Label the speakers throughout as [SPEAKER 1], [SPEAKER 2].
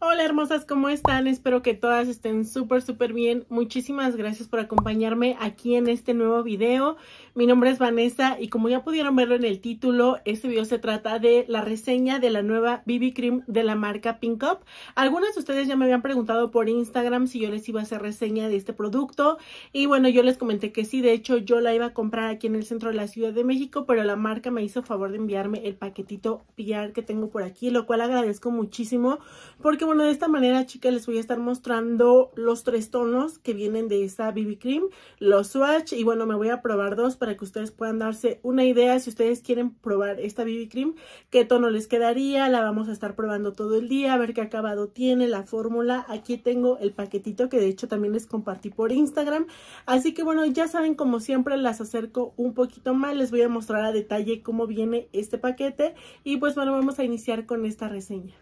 [SPEAKER 1] Hola hermosas, ¿cómo están? Espero que todas estén súper, súper bien. Muchísimas gracias por acompañarme aquí en este nuevo video. Mi nombre es Vanessa y como ya pudieron verlo en el título, este video se trata de la reseña de la nueva BB Cream de la marca Pink Up. Algunas de ustedes ya me habían preguntado por Instagram si yo les iba a hacer reseña de este producto y bueno, yo les comenté que sí, de hecho yo la iba a comprar aquí en el centro de la Ciudad de México, pero la marca me hizo favor de enviarme el paquetito PR que tengo por aquí, lo cual agradezco muchísimo porque bueno, de esta manera, chicas, les voy a estar mostrando los tres tonos que vienen de esta BB Cream, los swatch, y bueno, me voy a probar dos para que ustedes puedan darse una idea si ustedes quieren probar esta BB Cream, qué tono les quedaría, la vamos a estar probando todo el día, a ver qué acabado tiene, la fórmula, aquí tengo el paquetito que de hecho también les compartí por Instagram, así que bueno, ya saben, como siempre, las acerco un poquito más, les voy a mostrar a detalle cómo viene este paquete, y pues bueno, vamos a iniciar con esta reseña.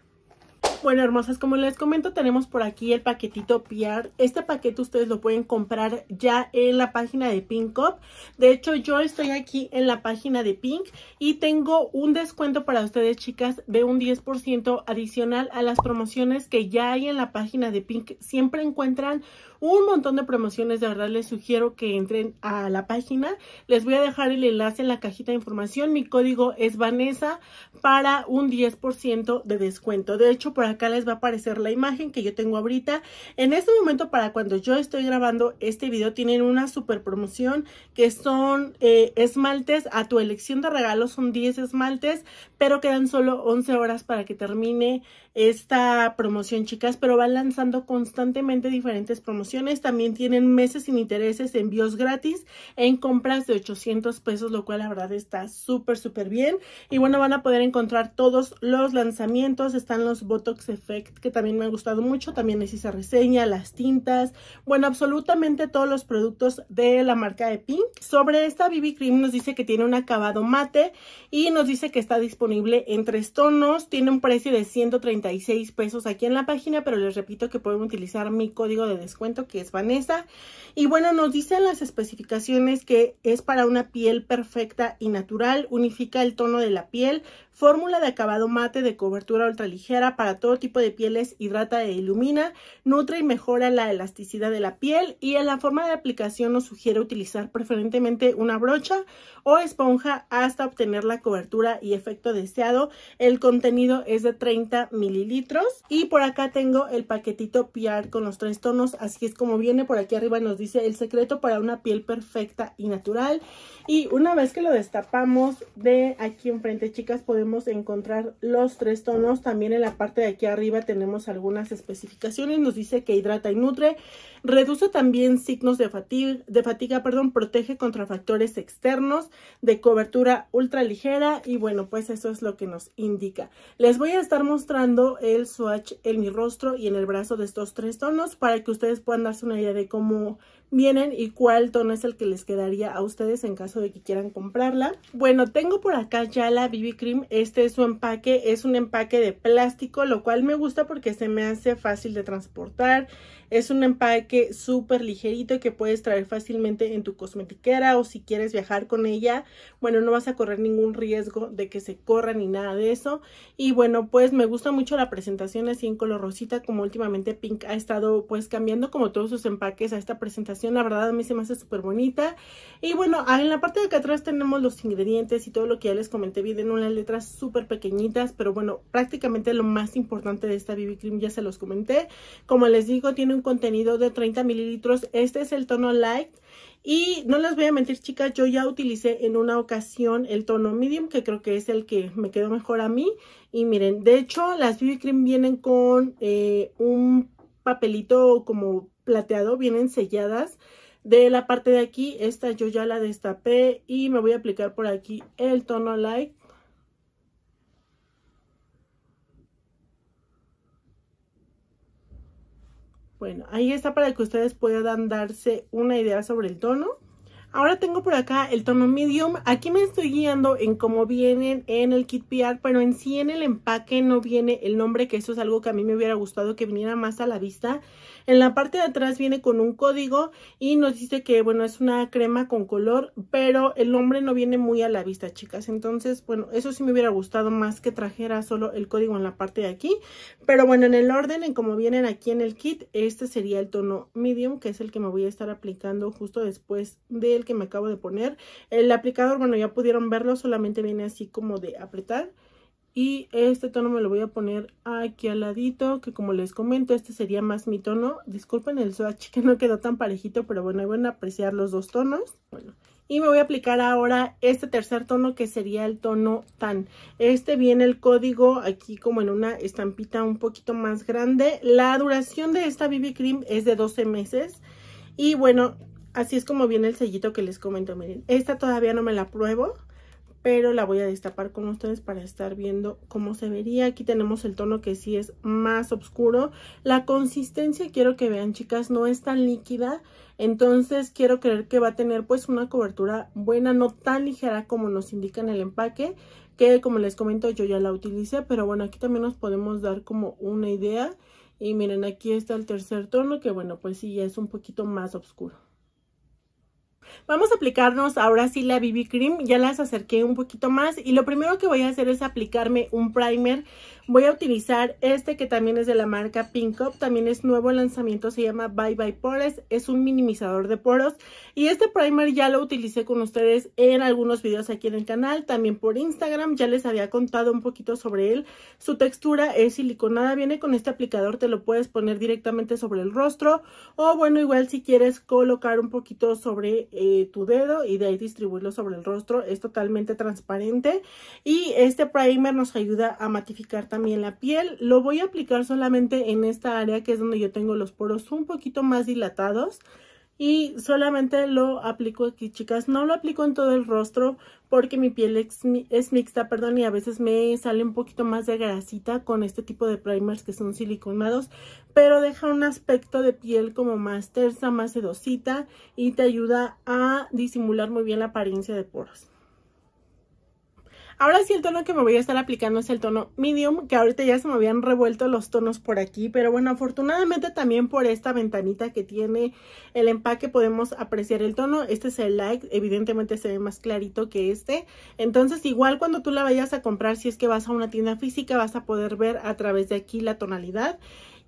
[SPEAKER 1] Bueno, hermosas, como les comento, tenemos por aquí el paquetito PR. Este paquete ustedes lo pueden comprar ya en la página de Pink Up. De hecho, yo estoy aquí en la página de Pink y tengo un descuento para ustedes, chicas, de un 10% adicional a las promociones que ya hay en la página de Pink. Siempre encuentran un montón de promociones, de verdad les sugiero que entren a la página. Les voy a dejar el enlace en la cajita de información. Mi código es Vanessa para un 10% de descuento. De hecho, por acá les va a aparecer la imagen que yo tengo ahorita. En este momento, para cuando yo estoy grabando este video, tienen una super promoción que son eh, esmaltes a tu elección de regalo. Son 10 esmaltes, pero quedan solo 11 horas para que termine esta promoción, chicas, pero van lanzando constantemente diferentes promociones. También tienen meses sin intereses, envíos gratis en compras de 800 pesos, lo cual la verdad está súper, súper bien. Y bueno, van a poder encontrar todos los lanzamientos. Están los Botox Effect, que también me ha gustado mucho. También les hice reseña, las tintas. Bueno, absolutamente todos los productos de la marca de Pink. Sobre esta BB Cream nos dice que tiene un acabado mate y nos dice que está disponible disponible en tres tonos. Tiene un precio de 136 pesos aquí en la página, pero les repito que pueden utilizar mi código de descuento que es Vanessa. Y bueno, nos dicen las especificaciones que es para una piel perfecta y natural, unifica el tono de la piel, fórmula de acabado mate de cobertura ultraligera para todo tipo de pieles, hidrata e ilumina, nutre y mejora la elasticidad de la piel y en la forma de aplicación nos sugiere utilizar preferentemente una brocha o esponja hasta obtener la cobertura y efecto deseado. El contenido es de 30 mililitros y por acá tengo el paquetito PR con los tres tonos, así es como viene por aquí arriba nos dice el secreto para una piel perfecta y natural y una vez que lo destapamos de aquí enfrente chicas podemos encontrar los tres tonos. También en la parte de aquí arriba tenemos algunas especificaciones. Nos dice que hidrata y nutre. Reduce también signos de fatiga, de fatiga perdón, protege contra factores externos de cobertura ultra ligera. Y bueno, pues eso es lo que nos indica. Les voy a estar mostrando el swatch en mi rostro y en el brazo de estos tres tonos para que ustedes puedan darse una idea de cómo vienen y cuál tono es el que les quedaría a ustedes en caso de que quieran comprarla. Bueno, tengo por acá ya la BB Cream. Este es su empaque. Es un empaque de plástico, lo cual me gusta porque se me hace fácil de transportar. Es un empaque súper ligerito que puedes traer fácilmente en tu cosmetiquera o si quieres viajar con ella, bueno, no vas a correr ningún riesgo de que se corra ni nada de eso. Y bueno, pues me gusta mucho la presentación así en color rosita, como últimamente Pink ha estado pues cambiando como todos sus empaques a esta presentación. La verdad a mí se me hace súper bonita. Y bueno, ah, en la parte de acá atrás tenemos los ingredientes y todo lo que ya les comenté. Vienen unas letras súper pequeñitas, pero bueno, prácticamente lo más importante de esta BB Cream ya se los comenté. Como les digo, tiene contenido de 30 mililitros. Este es el tono light. Y no les voy a mentir, chicas, yo ya utilicé en una ocasión el tono medium, que creo que es el que me quedó mejor a mí. Y miren, de hecho, las BB Cream vienen con eh, un papelito como plateado, vienen selladas. De la parte de aquí, esta yo ya la destapé y me voy a aplicar por aquí el tono light. Bueno, ahí está para que ustedes puedan darse una idea sobre el tono. Ahora tengo por acá el tono medium. Aquí me estoy guiando en cómo vienen en el kit PR, pero en sí en el empaque no viene el nombre, que eso es algo que a mí me hubiera gustado que viniera más a la vista. En la parte de atrás viene con un código y nos dice que, bueno, es una crema con color, pero el nombre no viene muy a la vista, chicas. Entonces, bueno, eso sí me hubiera gustado más que trajera solo el código en la parte de aquí. Pero bueno, en el orden, en como vienen aquí en el kit, este sería el tono medium, que es el que me voy a estar aplicando justo después del que me acabo de poner. El aplicador, bueno, ya pudieron verlo, solamente viene así como de apretar. Y este tono me lo voy a poner aquí al ladito, que como les comento, este sería más mi tono. Disculpen el swatch que no quedó tan parejito, pero bueno, ahí van a apreciar los dos tonos. Bueno, y me voy a aplicar ahora este tercer tono que sería el tono tan. Este viene el código aquí como en una estampita un poquito más grande. La duración de esta BB Cream es de 12 meses. Y bueno, así es como viene el sellito que les comento. Miren, esta todavía no me la pruebo pero la voy a destapar con ustedes para estar viendo cómo se vería. Aquí tenemos el tono que sí es más oscuro. La consistencia, quiero que vean, chicas, no es tan líquida. Entonces, quiero creer que va a tener pues una cobertura buena, no tan ligera como nos indica en el empaque, que como les comento yo ya la utilicé, pero bueno, aquí también nos podemos dar como una idea. Y miren, aquí está el tercer tono, que bueno, pues sí, ya es un poquito más oscuro. Vamos a aplicarnos ahora sí la BB Cream, ya las acerqué un poquito más y lo primero que voy a hacer es aplicarme un primer. Voy a utilizar este que también es de la marca Pink Up, también es nuevo lanzamiento, se llama Bye Bye Pores, es un minimizador de poros y este primer ya lo utilicé con ustedes en algunos videos aquí en el canal, también por Instagram, ya les había contado un poquito sobre él. Su textura es siliconada, viene con este aplicador, te lo puedes poner directamente sobre el rostro o bueno, igual si quieres colocar un poquito sobre eh, tu dedo y de ahí distribuirlo sobre el rostro. Es totalmente transparente y este primer nos ayuda a matificar también la piel. Lo voy a aplicar solamente en esta área que es donde yo tengo los poros un poquito más dilatados y solamente lo aplico aquí chicas no lo aplico en todo el rostro porque mi piel es, mixta perdón y a veces me sale un poquito más de grasita con este tipo de primers que son siliconados pero deja un aspecto de piel como más tersa más sedosita y te ayuda a disimular muy bien la apariencia de poros Ahora sí el tono que me voy a estar aplicando es el tono medium, que ahorita ya se me habían revuelto los tonos por aquí, pero bueno, afortunadamente también por esta ventanita que tiene el empaque podemos apreciar el tono. Este es el light, evidentemente se ve más clarito que este. Entonces igual cuando tú la vayas a comprar, si es que vas a una tienda física, vas a poder ver a través de aquí la tonalidad.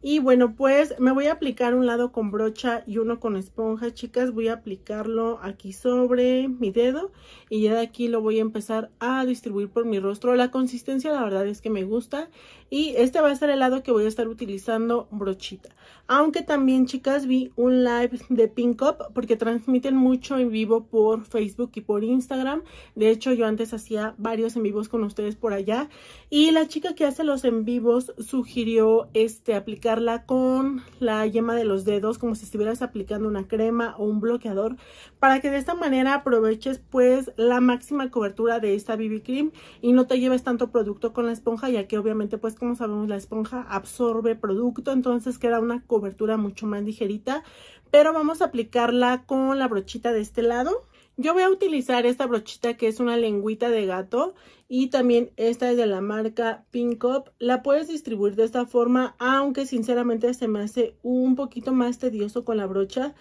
[SPEAKER 1] Y bueno, pues me voy a aplicar un lado con brocha y uno con esponja, chicas. Voy a aplicarlo aquí sobre mi dedo y ya de aquí lo voy a empezar a distribuir por mi rostro. La consistencia la verdad es que me gusta y este va a ser el lado que voy a estar utilizando brochita. Aunque también, chicas, vi un live de Pink Up porque transmiten mucho en vivo por Facebook y por Instagram. De hecho, yo antes hacía varios en vivos con ustedes por allá y la chica que hace los en vivos sugirió este aplicar aplicarla con la yema de los dedos como si estuvieras aplicando una crema o un bloqueador para que de esta manera aproveches pues la máxima cobertura de esta BB Cream y no te lleves tanto producto con la esponja ya que obviamente pues como sabemos la esponja absorbe producto entonces queda una cobertura mucho más ligerita pero vamos a aplicarla con la brochita de este lado yo voy a utilizar esta brochita que es una lengüita de gato y también esta es de la marca Pink Up. La puedes distribuir de esta forma, aunque sinceramente se me hace un poquito más tedioso con la brocha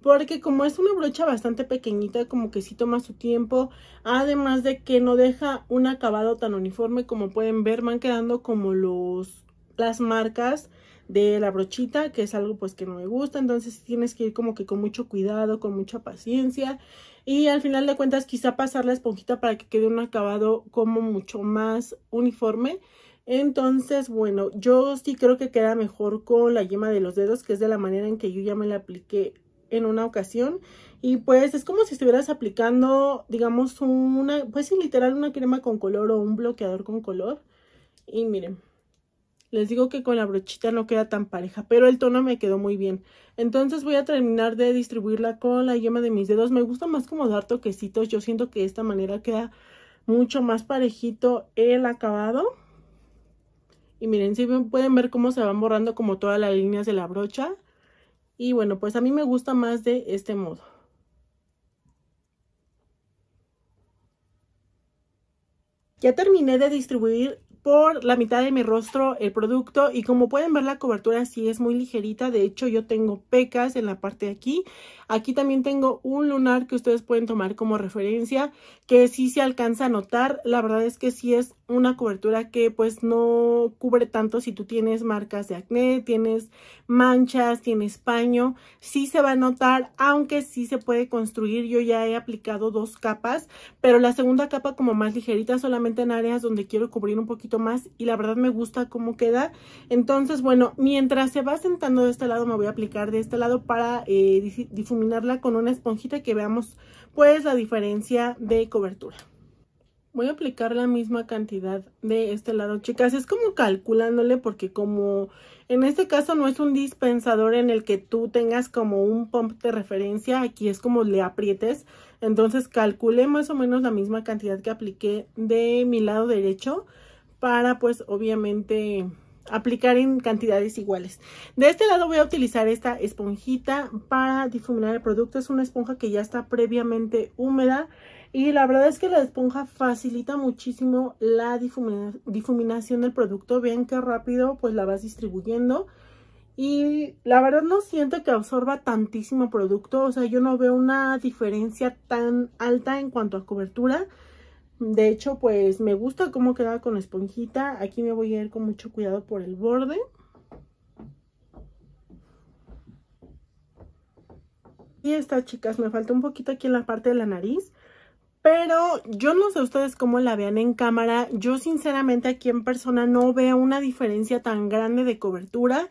[SPEAKER 1] porque como es una brocha bastante pequeñita, como que sí toma su tiempo, además de que no deja un acabado tan uniforme como pueden ver, van quedando como los las marcas de la brochita, que es algo pues que no me gusta, entonces tienes que ir como que con mucho cuidado, con mucha paciencia y al final de cuentas quizá pasar la esponjita para que quede un acabado como mucho más uniforme. Entonces, bueno, yo sí creo que queda mejor con la yema de los dedos, que es de la manera en que yo ya me la apliqué en una ocasión y pues es como si estuvieras aplicando digamos una pues literal una crema con color o un bloqueador con color y miren les digo que con la brochita no queda tan pareja, pero el tono me quedó muy bien. Entonces voy a terminar de distribuirla con la yema de mis dedos. Me gusta más como dar toquecitos. Yo siento que de esta manera queda mucho más parejito el acabado. Y miren, si pueden ver cómo se van borrando como todas las líneas de la brocha. Y bueno, pues a mí me gusta más de este modo. Ya terminé de distribuir por la mitad de mi rostro el producto y como pueden ver la cobertura sí es muy ligerita, de hecho yo tengo pecas en la parte de aquí, aquí también tengo un lunar que ustedes pueden tomar como referencia que sí se alcanza a notar, la verdad es que sí es una cobertura que pues no cubre tanto si tú tienes marcas de acné, tienes manchas, tienes paño, sí se va a notar, aunque sí se puede construir, yo ya he aplicado dos capas, pero la segunda capa como más ligerita solamente en áreas donde quiero cubrir un poquito más y la verdad me gusta cómo queda, entonces bueno, mientras se va sentando de este lado me voy a aplicar de este lado para eh, difuminarla con una esponjita que veamos pues la diferencia de cobertura. Voy a aplicar la misma cantidad de este lado, chicas. Es como calculándole porque como en este caso no es un dispensador en el que tú tengas como un pump de referencia. Aquí es como le aprietes. Entonces calculé más o menos la misma cantidad que apliqué de mi lado derecho para pues obviamente aplicar en cantidades iguales. De este lado voy a utilizar esta esponjita para difuminar el producto. Es una esponja que ya está previamente húmeda. Y la verdad es que la esponja facilita muchísimo la difuminación del producto. Vean qué rápido pues la vas distribuyendo. Y la verdad no siento que absorba tantísimo producto. O sea, yo no veo una diferencia tan alta en cuanto a cobertura. De hecho, pues me gusta cómo queda con la esponjita. Aquí me voy a ir con mucho cuidado por el borde. Y estas chicas, me falta un poquito aquí en la parte de la nariz. Pero yo no sé ustedes cómo la vean en cámara. Yo sinceramente aquí en persona no veo una diferencia tan grande de cobertura.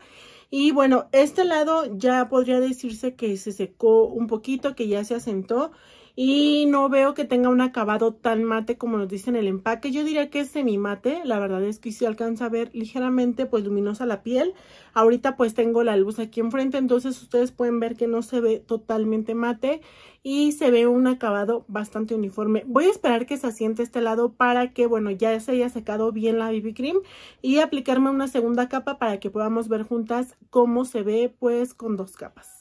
[SPEAKER 1] Y bueno, este lado ya podría decirse que se secó un poquito, que ya se asentó y no veo que tenga un acabado tan mate como nos dice en el empaque. Yo diría que es semi mate, la verdad es que si alcanza a ver ligeramente pues luminosa la piel. Ahorita pues tengo la luz aquí enfrente, entonces ustedes pueden ver que no se ve totalmente mate y se ve un acabado bastante uniforme. Voy a esperar que se asiente este lado para que, bueno, ya se haya secado bien la BB Cream y aplicarme una segunda capa para que podamos ver juntas cómo se ve pues con dos capas.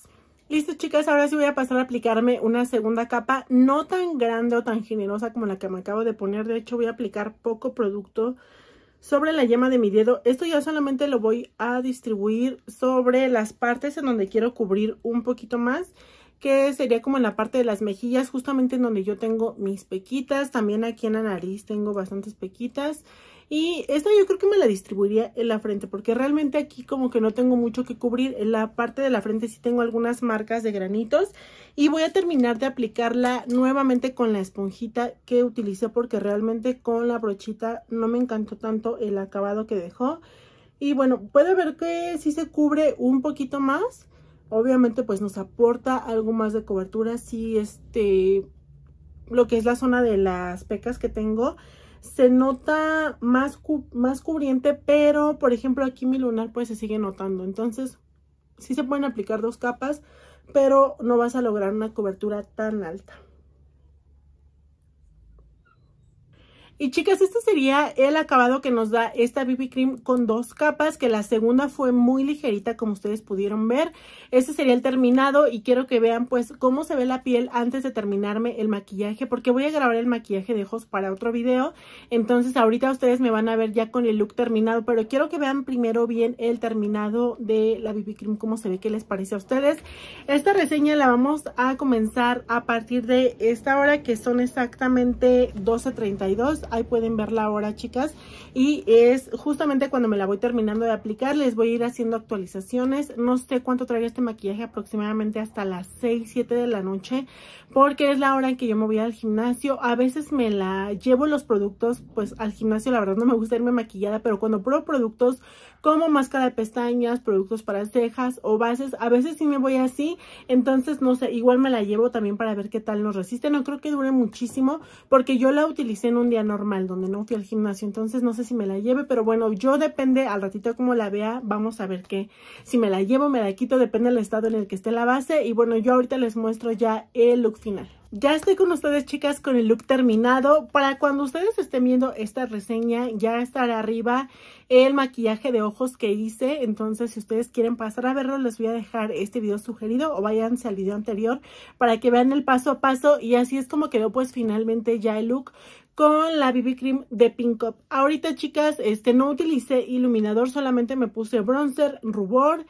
[SPEAKER 1] Listo, chicas, ahora sí voy a pasar a aplicarme una segunda capa, no tan grande o tan generosa como la que me acabo de poner. De hecho, voy a aplicar poco producto sobre la yema de mi dedo. Esto ya solamente lo voy a distribuir sobre las partes en donde quiero cubrir un poquito más, que sería como en la parte de las mejillas, justamente en donde yo tengo mis pequitas. También aquí en la nariz tengo bastantes pequitas. Y esta yo creo que me la distribuiría en la frente, porque realmente aquí como que no tengo mucho que cubrir. En la parte de la frente sí tengo algunas marcas de granitos. Y voy a terminar de aplicarla nuevamente con la esponjita que utilicé, porque realmente con la brochita no me encantó tanto el acabado que dejó. Y bueno, puede ver que sí se cubre un poquito más. Obviamente pues nos aporta algo más de cobertura. si este, lo que es la zona de las pecas que tengo se nota más, cubriente, pero por ejemplo aquí mi lunar pues se sigue notando. Entonces sí se pueden aplicar dos capas, pero no vas a lograr una cobertura tan alta. Y chicas, este sería el acabado que nos da esta BB Cream con dos capas, que la segunda fue muy ligerita como ustedes pudieron ver. Este sería el terminado y quiero que vean pues cómo se ve la piel antes de terminarme el maquillaje, porque voy a grabar el maquillaje de ojos para otro video. Entonces ahorita ustedes me van a ver ya con el look terminado, pero quiero que vean primero bien el terminado de la BB Cream, cómo se ve, qué les parece a ustedes. Esta reseña la vamos a comenzar a partir de esta hora que son exactamente 12.32 Ahí pueden verla ahora, chicas y es justamente cuando me la voy terminando de aplicar les voy a ir haciendo actualizaciones no sé cuánto traiga este maquillaje aproximadamente hasta las 6 7 de la noche porque es la hora en que yo me voy al gimnasio a veces me la llevo los productos pues al gimnasio la verdad no me gusta irme maquillada pero cuando pruebo productos como máscara de pestañas productos para cejas o bases a veces sí me voy así entonces no sé igual me la llevo también para ver qué tal nos resiste no creo que dure muchísimo porque yo la utilicé en un día normal donde no fui al gimnasio entonces no sé si me la lleve, pero bueno, yo depende al ratito como la vea, vamos a ver que Si me la llevo, me la quito, depende del estado en el que esté la base. Y bueno, yo ahorita les muestro ya el look final. Ya estoy con ustedes chicas con el look terminado. Para cuando ustedes estén viendo esta reseña ya estará arriba el maquillaje de ojos que hice. Entonces si ustedes quieren pasar a verlo les voy a dejar este video sugerido o váyanse al video anterior para que vean el paso a paso. Y así es como quedó pues finalmente ya el look con la BB Cream de Pink Up. Ahorita, chicas, este, no utilicé iluminador, solamente me puse bronzer, rubor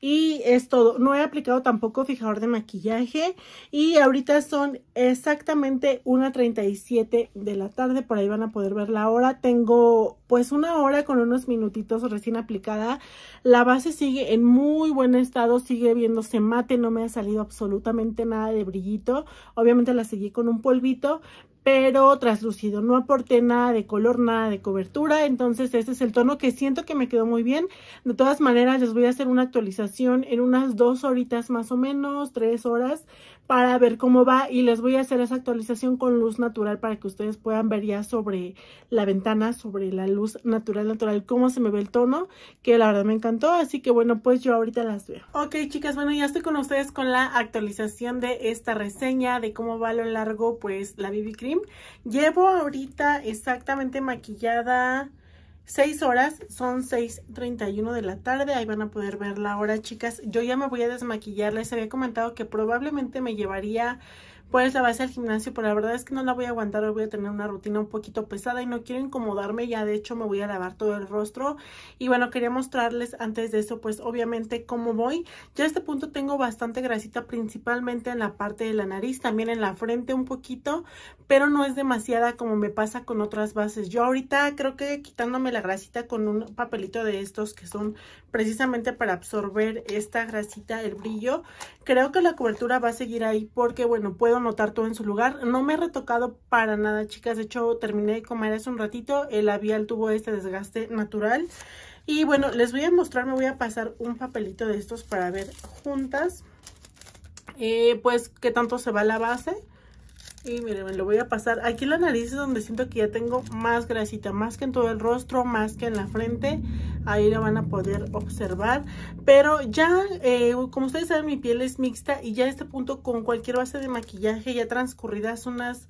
[SPEAKER 1] y es todo. No he aplicado tampoco fijador de maquillaje y ahorita son exactamente 1.37 de la tarde, por ahí van a poder ver la hora. Tengo pues una hora con unos minutitos recién aplicada. La base sigue en muy buen estado, sigue viéndose mate, no me ha salido absolutamente nada de brillito. Obviamente la seguí con un polvito, pero traslúcido, no aporté nada de color, nada de cobertura, entonces este es el tono que siento que me quedó muy bien, de todas maneras les voy a hacer una actualización en unas dos horitas más o menos, tres horas, para ver cómo va y les voy a hacer esa actualización con luz natural para que ustedes puedan ver ya sobre la ventana, sobre la luz natural, natural, cómo se me ve el tono, que la verdad me encantó, así que bueno, pues yo ahorita las veo. Ok chicas, bueno, ya estoy con ustedes con la actualización de esta reseña de cómo va a lo largo pues la BB Cream. Llevo ahorita exactamente maquillada... 6 horas, son 6.31 de la tarde, ahí van a poder ver la hora, chicas. Yo ya me voy a desmaquillar, les había comentado que probablemente me llevaría pues la base al gimnasio, pero la verdad es que no la voy a aguantar, hoy voy a tener una rutina un poquito pesada y no quiero incomodarme, ya de hecho me voy a lavar todo el rostro y bueno, quería mostrarles antes de eso pues obviamente cómo voy, ya a este punto tengo bastante grasita principalmente en la parte de la nariz, también en la frente un poquito, pero no es demasiada como me pasa con otras bases, yo ahorita creo que quitándome la grasita con un papelito de estos que son precisamente para absorber esta grasita, el brillo, creo que la cobertura va a seguir ahí porque bueno, puedo notar todo en su lugar. No me he retocado para nada, chicas. De hecho, terminé de comer hace un ratito. El labial tuvo este desgaste natural. Y bueno, les voy a mostrar, me voy a pasar un papelito de estos para ver juntas. Eh, pues, qué tanto se va la base. Y miren, me lo voy a pasar. Aquí en la nariz es donde siento que ya tengo más grasita, más que en todo el rostro, más que en la frente. Ahí lo van a poder observar. Pero ya, eh, como ustedes saben, mi piel es mixta y ya a este punto con cualquier base de maquillaje ya transcurridas unas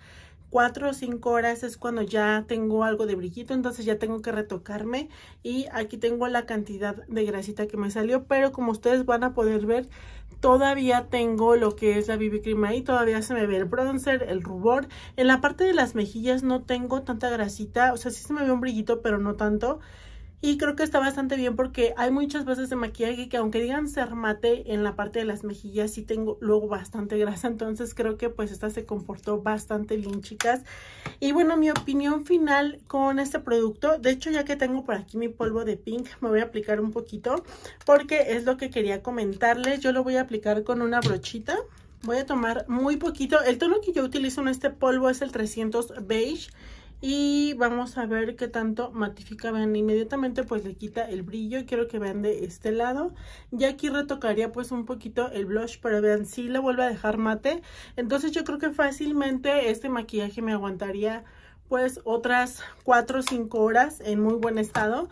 [SPEAKER 1] 4 o 5 horas es cuando ya tengo algo de brillito, entonces ya tengo que retocarme y aquí tengo la cantidad de grasita que me salió, pero como ustedes van a poder ver, todavía tengo lo que es la BB Cream ahí, todavía se me ve el bronzer, el rubor. En la parte de las mejillas no tengo tanta grasita, o sea, sí se me ve un brillito, pero no tanto. Y creo que está bastante bien porque hay muchas bases de maquillaje que aunque digan ser mate en la parte de las mejillas, sí tengo luego bastante grasa. Entonces creo que pues esta se comportó bastante bien, chicas. Y bueno, mi opinión final con este producto. De hecho, ya que tengo por aquí mi polvo de pink, me voy a aplicar un poquito porque es lo que quería comentarles. Yo lo voy a aplicar con una brochita. Voy a tomar muy poquito. El tono que yo utilizo en este polvo es el 300 beige y vamos a ver qué tanto matifica vean inmediatamente pues le quita el brillo quiero que vean de este lado Y aquí retocaría pues un poquito el blush pero vean si sí le vuelve a dejar mate entonces yo creo que fácilmente este maquillaje me aguantaría pues otras 4 o 5 horas en muy buen estado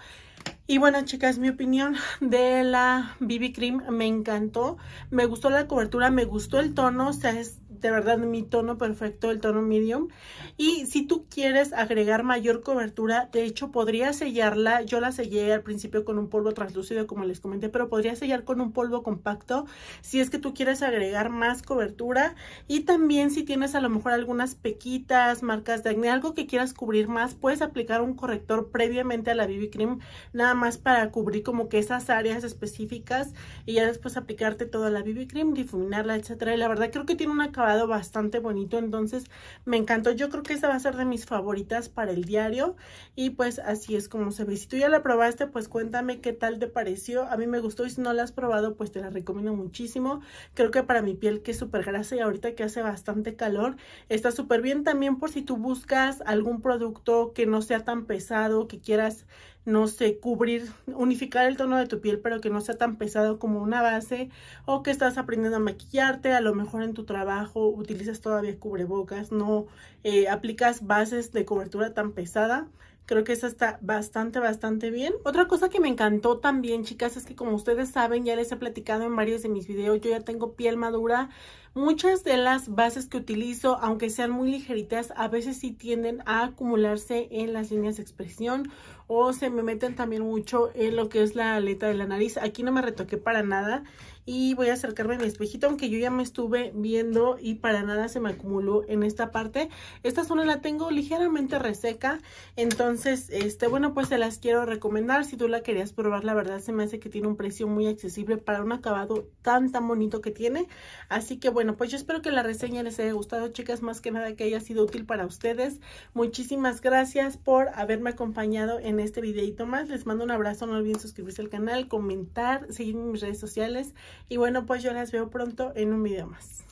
[SPEAKER 1] y bueno, chicas, mi opinión de la BB Cream me encantó. Me gustó la cobertura, me gustó el tono. O sea, es de verdad mi tono perfecto, el tono medium. Y si tú quieres agregar mayor cobertura, de hecho podría sellarla, yo la sellé al principio con un polvo translúcido como les comenté, pero podría sellar con un polvo compacto si es que tú quieres agregar más cobertura y también si tienes a lo mejor algunas pequitas, marcas de acné, algo que quieras cubrir más, puedes aplicar un corrector previamente a la BB Cream, nada más para cubrir como que esas áreas específicas y ya después aplicarte toda la BB Cream, difuminarla, etcétera. Y la verdad creo que tiene una acabado bastante bonito, entonces me encantó. Yo creo que esta va a ser de mis favoritas para el diario y pues así es como se ve. Si tú ya la probaste, pues cuéntame qué tal te pareció. A mí me gustó y si no la has probado, pues te la recomiendo muchísimo. Creo que para mi piel que es súper grasa y ahorita que hace bastante calor, está súper bien también por si tú buscas algún producto que no sea tan pesado, que quieras no sé, cubrir, unificar el tono de tu piel, pero que no sea tan pesado como una base, o que estás aprendiendo a maquillarte, a lo mejor en tu trabajo utilizas todavía cubrebocas, no eh, aplicas bases de cobertura tan pesada. Creo que esa está bastante, bastante bien. Otra cosa que me encantó también, chicas, es que como ustedes saben, ya les he platicado en varios de mis videos, yo ya tengo piel madura. Muchas de las bases que utilizo, aunque sean muy ligeritas, a veces sí tienden a acumularse en las líneas de expresión o se me meten también mucho en lo que es la aleta de la nariz. Aquí no me retoqué para nada y voy a acercarme a mi espejito, aunque yo ya me estuve viendo y para nada se me acumuló en esta parte. Esta zona la tengo ligeramente reseca, entonces, este, bueno, pues se las quiero recomendar. Si tú la querías probar, la verdad se me hace que tiene un precio muy accesible para un acabado tan, tan bonito que tiene. Así que, bueno, pues yo espero que la reseña les haya gustado, chicas, más que nada que haya sido útil para ustedes. Muchísimas gracias por haberme acompañado en este videito más. Les mando un abrazo, no olviden suscribirse al canal, comentar, seguirme en mis redes sociales. Y bueno, pues yo las veo pronto en un video más.